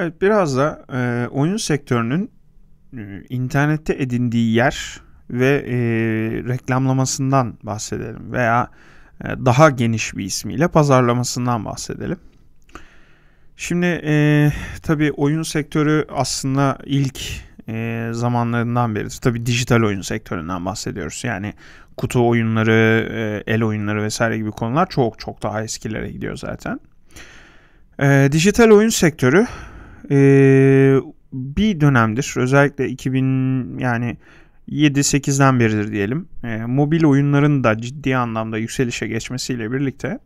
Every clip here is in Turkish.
Evet biraz da e, oyun sektörünün e, internette edindiği yer ve e, reklamlamasından bahsedelim veya e, daha geniş bir ismiyle pazarlamasından bahsedelim. Şimdi e, tabii oyun sektörü aslında ilk e, zamanlarından beri tabii dijital oyun sektöründen bahsediyoruz. Yani kutu oyunları, e, el oyunları vesaire gibi konular çok çok daha eskilere gidiyor zaten. E, dijital oyun sektörü ee, bir dönemdir özellikle 2000 yani 7-8'den beridir diyelim. E, mobil oyunların da ciddi anlamda yükselişe geçmesiyle birlikte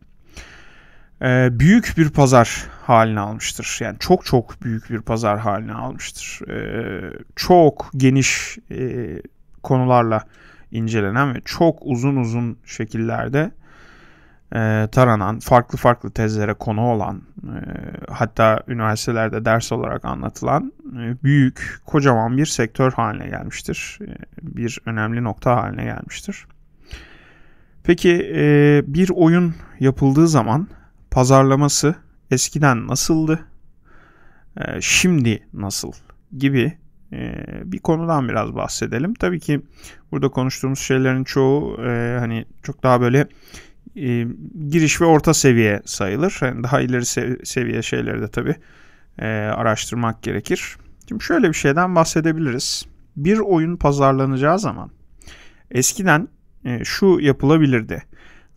e, büyük bir pazar haline almıştır. Yani çok çok büyük bir pazar haline almıştır. E, çok geniş e, konularla incelenen ve çok uzun uzun şekillerde ee, taranan, farklı farklı tezlere konu olan, e, hatta üniversitelerde ders olarak anlatılan e, büyük, kocaman bir sektör haline gelmiştir. E, bir önemli nokta haline gelmiştir. Peki bir oyun yapıldığı zaman pazarlaması eskiden nasıldı, şimdi nasıl gibi bir konudan biraz bahsedelim. Tabii ki burada konuştuğumuz şeylerin çoğu hani çok daha böyle e, giriş ve orta seviye sayılır. Yani daha ileri sev- seviye şeyleri de tabii e, araştırmak gerekir. Şimdi şöyle bir şeyden bahsedebiliriz. Bir oyun pazarlanacağı zaman eskiden e, şu yapılabilirdi.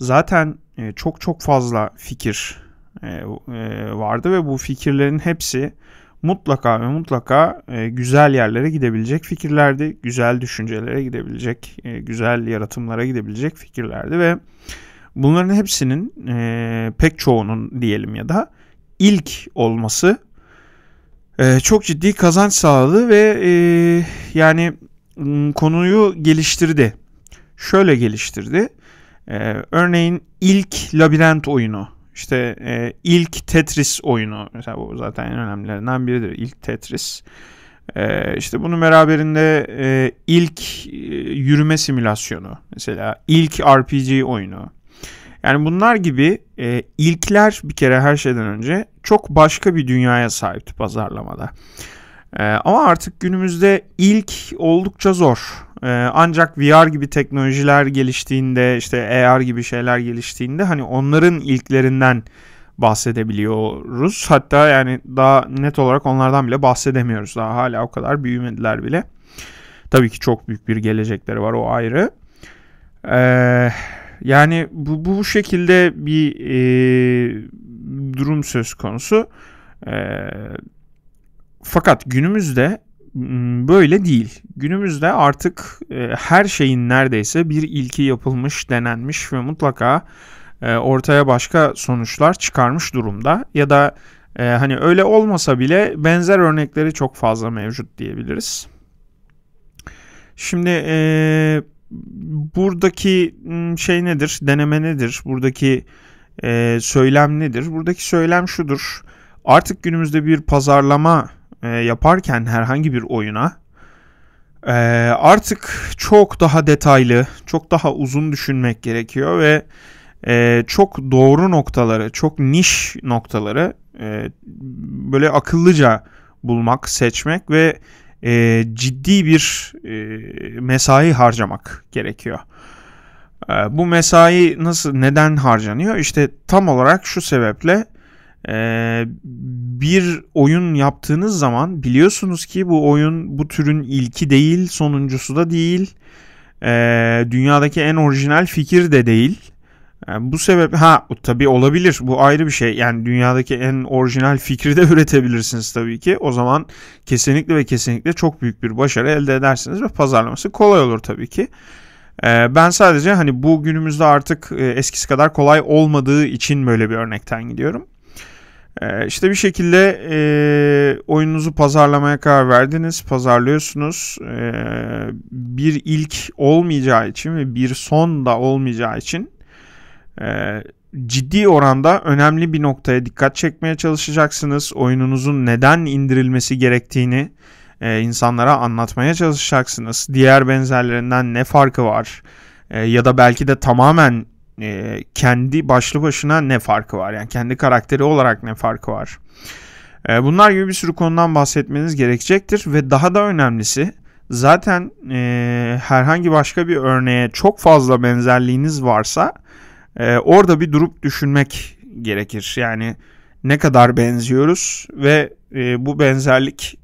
Zaten e, çok çok fazla fikir e, e, vardı ve bu fikirlerin hepsi mutlaka ve mutlaka e, güzel yerlere gidebilecek fikirlerdi. Güzel düşüncelere gidebilecek, e, güzel yaratımlara gidebilecek fikirlerdi ve Bunların hepsinin e, pek çoğunun diyelim ya da ilk olması e, çok ciddi kazanç sağladı ve e, yani konuyu geliştirdi. Şöyle geliştirdi. E, örneğin ilk labirent oyunu, işte e, ilk Tetris oyunu, mesela bu zaten en önemlilerinden biridir ilk Tetris. Ee, işte bunun beraberinde e, ilk e, yürüme simülasyonu mesela ilk RPG oyunu yani bunlar gibi e, ilkler bir kere her şeyden önce çok başka bir dünyaya sahipti pazarlamada. E, ama artık günümüzde ilk oldukça zor. E, ancak VR gibi teknolojiler geliştiğinde işte AR gibi şeyler geliştiğinde hani onların ilklerinden bahsedebiliyoruz. Hatta yani daha net olarak onlardan bile bahsedemiyoruz. Daha hala o kadar büyümediler bile. Tabii ki çok büyük bir gelecekleri var o ayrı. Eee yani bu, bu şekilde bir e, durum söz konusu. E, fakat günümüzde böyle değil. Günümüzde artık e, her şeyin neredeyse bir ilki yapılmış, denenmiş ve mutlaka e, ortaya başka sonuçlar çıkarmış durumda. Ya da e, hani öyle olmasa bile benzer örnekleri çok fazla mevcut diyebiliriz. Şimdi... E, buradaki şey nedir? Deneme nedir? Buradaki e, söylem nedir? Buradaki söylem şudur. Artık günümüzde bir pazarlama e, yaparken herhangi bir oyuna e, artık çok daha detaylı, çok daha uzun düşünmek gerekiyor ve e, çok doğru noktaları, çok niş noktaları e, böyle akıllıca bulmak, seçmek ve e, ciddi bir e, mesai harcamak gerekiyor. E, bu mesai nasıl neden harcanıyor? İşte tam olarak şu sebeple e, bir oyun yaptığınız zaman biliyorsunuz ki bu oyun bu türün ilki değil, sonuncusu da değil. E, dünyadaki en orijinal fikir de değil. Yani bu sebep ha tabii olabilir. Bu ayrı bir şey. Yani dünyadaki en orijinal fikri de üretebilirsiniz tabii ki. O zaman kesinlikle ve kesinlikle çok büyük bir başarı elde edersiniz ve pazarlaması kolay olur tabii ki. Ee, ben sadece hani bu günümüzde artık e, eskisi kadar kolay olmadığı için böyle bir örnekten gidiyorum. Ee, işte bir şekilde e, oyununuzu pazarlamaya karar verdiniz, pazarlıyorsunuz. Ee, bir ilk olmayacağı için ve bir son da olmayacağı için e, ciddi oranda önemli bir noktaya dikkat çekmeye çalışacaksınız. Oyununuzun neden indirilmesi gerektiğini e, insanlara anlatmaya çalışacaksınız. Diğer benzerlerinden ne farkı var? E, ya da belki de tamamen e, kendi başlı başına ne farkı var? Yani kendi karakteri olarak ne farkı var? E, bunlar gibi bir sürü konudan bahsetmeniz gerekecektir ve daha da önemlisi zaten e, herhangi başka bir örneğe çok fazla benzerliğiniz varsa e, orada bir durup düşünmek gerekir. Yani ne kadar benziyoruz ve e, bu benzerlik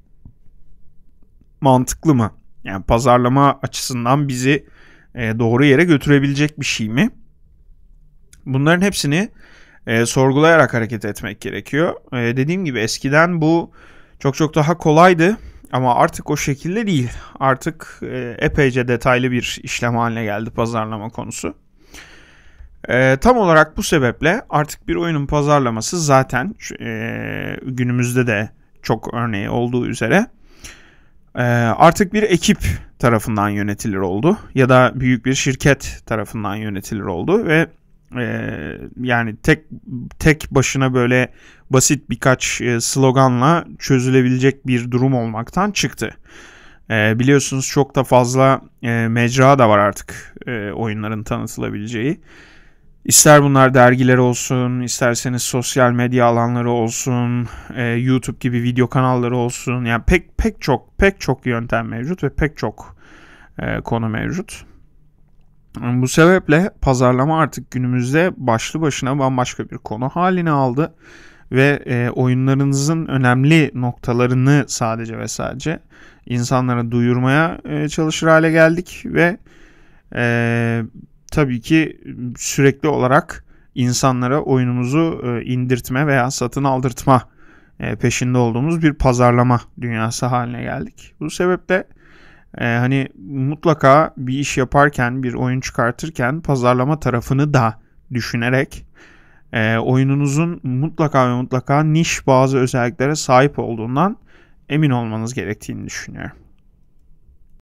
mantıklı mı? Yani pazarlama açısından bizi e, doğru yere götürebilecek bir şey mi? Bunların hepsini e, sorgulayarak hareket etmek gerekiyor. E, dediğim gibi eskiden bu çok çok daha kolaydı ama artık o şekilde değil. Artık e, epeyce detaylı bir işlem haline geldi pazarlama konusu. E, tam olarak bu sebeple artık bir oyunun pazarlaması zaten e, günümüzde de çok örneği olduğu üzere e, artık bir ekip tarafından yönetilir oldu ya da büyük bir şirket tarafından yönetilir oldu ve e, yani tek tek başına böyle basit birkaç e, sloganla çözülebilecek bir durum olmaktan çıktı. E, biliyorsunuz çok da fazla e, mecra da var artık e, oyunların tanıtılabileceği. İster bunlar dergiler olsun, isterseniz sosyal medya alanları olsun, e, YouTube gibi video kanalları olsun. Yani pek pek çok pek çok yöntem mevcut ve pek çok e, konu mevcut. Bu sebeple pazarlama artık günümüzde başlı başına bambaşka bir konu haline aldı ve e, oyunlarınızın önemli noktalarını sadece ve sadece insanlara duyurmaya e, çalışır hale geldik ve e, tabii ki ıı, sürekli olarak insanlara oyunumuzu ıı, indirtme veya satın aldırtma peşinde olduğumuz bir pazarlama dünyası haline geldik. Bu sebeple hani mutlaka bir iş yaparken, bir oyun çıkartırken pazarlama tarafını da düşünerek oyununuzun mutlaka ve mutlaka niş bazı özelliklere sahip olduğundan emin olmanız gerektiğini düşünüyorum.